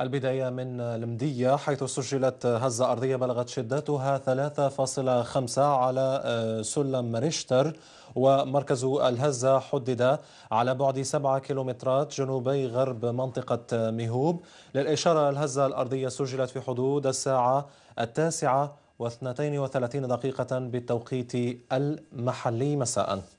البداية من المدية حيث سجلت هزة أرضية بلغت شدتها 3.5 على آه، سلم ريشتر ومركز الهزة حدد على بعد 7 كيلومترات جنوبي غرب منطقة ميهوب للإشارة الهزة الأرضية سجلت في حدود الساعة التاسعة و32 دقيقة بالتوقيت المحلي مساءً